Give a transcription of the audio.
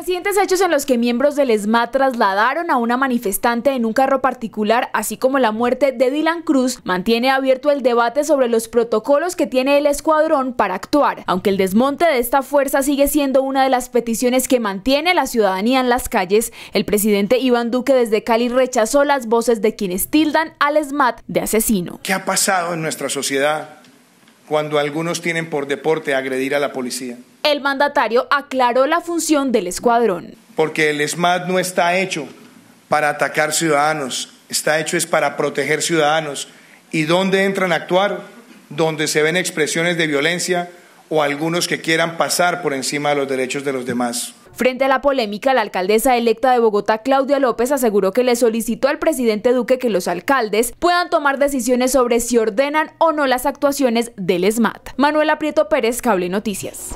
Recientes hechos en los que miembros del SMAT trasladaron a una manifestante en un carro particular, así como la muerte de Dylan Cruz, mantiene abierto el debate sobre los protocolos que tiene el escuadrón para actuar, aunque el desmonte de esta fuerza sigue siendo una de las peticiones que mantiene la ciudadanía en las calles. El presidente Iván Duque desde Cali rechazó las voces de quienes tildan al SMAT de asesino. ¿Qué ha pasado en nuestra sociedad cuando algunos tienen por deporte agredir a la policía? El mandatario aclaró la función del escuadrón. Porque el SMAT no está hecho para atacar ciudadanos, está hecho es para proteger ciudadanos. ¿Y dónde entran a actuar? Donde se ven expresiones de violencia o algunos que quieran pasar por encima de los derechos de los demás. Frente a la polémica, la alcaldesa electa de Bogotá, Claudia López, aseguró que le solicitó al presidente Duque que los alcaldes puedan tomar decisiones sobre si ordenan o no las actuaciones del SMAT. Manuel Aprieto Pérez, Cable Noticias.